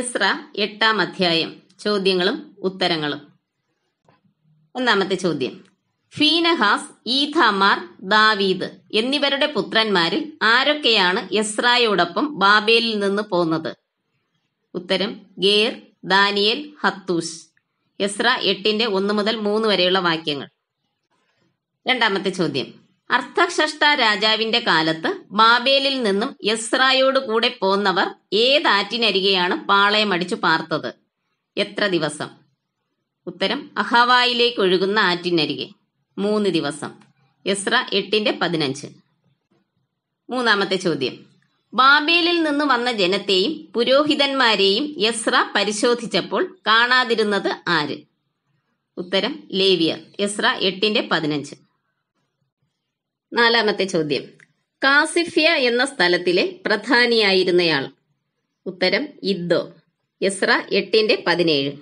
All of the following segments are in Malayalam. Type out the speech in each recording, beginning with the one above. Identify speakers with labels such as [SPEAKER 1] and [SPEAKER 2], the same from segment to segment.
[SPEAKER 1] എസ്ര എട്ടാം അധ്യായം ചോദ്യങ്ങളും ഉത്തരങ്ങളും ഒന്നാമത്തെ ചോദ്യം ഫീനഹാസ് ഈഥാമാർ ദാവീദ് എന്നിവരുടെ പുത്രന്മാരിൽ ആരൊക്കെയാണ് എസ്രായോടൊപ്പം ബാബേലിൽ നിന്ന് പോന്നത് ഉത്തരം ഗേർ ദാനിയേൽ ഹത്തൂസ് എസ്ര എട്ടിന്റെ ഒന്ന് മുതൽ മൂന്ന് വരെയുള്ള വാക്യങ്ങൾ രണ്ടാമത്തെ ചോദ്യം അർത്ഥഷ്ട രാജാവിന്റെ കാലത്ത് ബാബേലിൽ നിന്നും യസ്രായോട് കൂടെ പോന്നവർ ഏതാറ്റിനരികെയാണ് പാളയമടിച്ചു പാർത്തത് എത്ര ദിവസം ഉത്തരം അഹവായിലേക്ക് ഒഴുകുന്ന ആറ്റിനരികെ മൂന്ന് ദിവസം യസ്ര എട്ടിന്റെ പതിനഞ്ച് മൂന്നാമത്തെ ചോദ്യം ബാബേലിൽ നിന്ന് വന്ന ജനത്തെയും പുരോഹിതന്മാരെയും യസ്ര പരിശോധിച്ചപ്പോൾ കാണാതിരുന്നത് ആര് ഉത്തരം ലേവിയർ യസ്ര എട്ടിന്റെ പതിനഞ്ച് നാലാമത്തെ ചോദ്യം കാസിഫിയ എന്ന സ്ഥലത്തിലെ പ്രധാനിയായിരുന്നയാൾ ഉത്തരം ഇദ്ദോ യസ്ര എട്ടിന്റെ പതിനേഴ്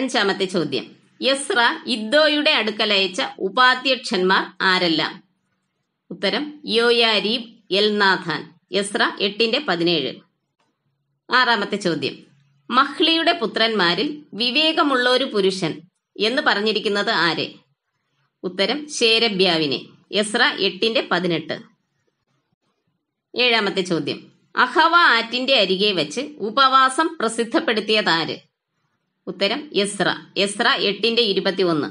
[SPEAKER 1] അഞ്ചാമത്തെ ചോദ്യം യസ്ര ഇദ്ദോയുടെ അടുക്കലയച്ച ഉപാധ്യക്ഷന്മാർ ആരെല്ലാം ഉത്തരം യോയാരീബ് എൽനാഥാൻ യസ്ര എട്ടിന്റെ പതിനേഴ് ആറാമത്തെ ചോദ്യം മഹ്ലിയുടെ പുത്രന്മാരിൽ വിവേകമുള്ള ഒരു പുരുഷൻ എന്ന് പറഞ്ഞിരിക്കുന്നത് ആരെ ഉത്തരം ശേരബ്യാവിനെ എസ്ര എട്ടിന്റെ പതിനെട്ട് ഏഴാമത്തെ ചോദ്യം അഹവ ആറ്റിന്റെ അരികെ വെച്ച് ഉപവാസം പ്രസിദ്ധപ്പെടുത്തിയതാര് ഉത്തരം യസ്ര യസ്ര എട്ടിന്റെ ഒന്ന്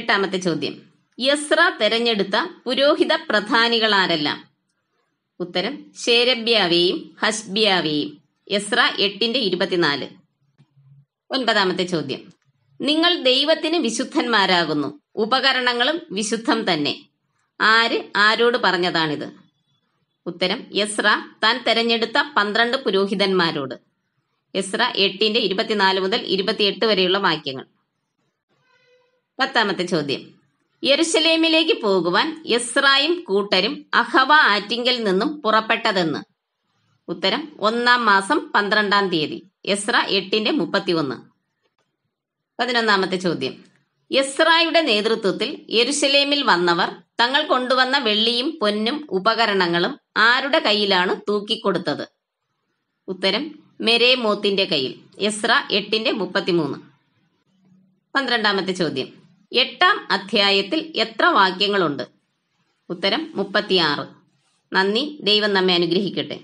[SPEAKER 1] എട്ടാമത്തെ ചോദ്യം യസ്ര തെരഞ്ഞെടുത്ത പുരോഹിത പ്രധാനികളാരെല്ലാം ഉത്തരം ശേരബ്യാവെയും ഹസ്ബ്യാവേയും യസ്ര എട്ടിന്റെ ഇരുപത്തിനാല് ഒൻപതാമത്തെ ചോദ്യം നിങ്ങൾ ദൈവത്തിന് വിശുദ്ധന്മാരാകുന്നു ഉപകരണങ്ങളും വിശുദ്ധം തന്നെ ആര് ആരോട് പറഞ്ഞതാണിത് ഉത്തരം യസ്ര താൻ തെരഞ്ഞെടുത്ത പന്ത്രണ്ട് പുരോഹിതന്മാരോട് യസ്ര എട്ടിന്റെ ഇരുപത്തിനാല് മുതൽ ഇരുപത്തിയെട്ട് വരെയുള്ള വാക്യങ്ങൾ പത്താമത്തെ ചോദ്യം യെരുസലേമിലേക്ക് പോകുവാൻ യസ്രായും കൂട്ടരും അഹവ ആറ്റിങ്കിൽ നിന്നും പുറപ്പെട്ടതെന്ന് ഉത്തരം ഒന്നാം മാസം പന്ത്രണ്ടാം തീയതി യസ്ര എട്ടിന്റെ ഒന്ന് പതിനൊന്നാമത്തെ ചോദ്യം യസ്രായുടെ നേതൃത്വത്തിൽ യെരുശലേമിൽ വന്നവർ തങ്ങൾ കൊണ്ടുവന്ന വെള്ളിയും പൊന്നും ഉപകരണങ്ങളും ആരുടെ കയ്യിലാണ് തൂക്കിക്കൊടുത്തത് ഉത്തരം മെരേ മോത്തിന്റെ കയ്യിൽ യസ്ര എട്ടിന്റെ മുപ്പത്തിമൂന്ന് പന്ത്രണ്ടാമത്തെ ചോദ്യം എട്ടാം അധ്യായത്തിൽ എത്ര വാക്യങ്ങളുണ്ട് ഉത്തരം മുപ്പത്തിയാറ് നന്ദി ദൈവം നമ്മെ അനുഗ്രഹിക്കട്ടെ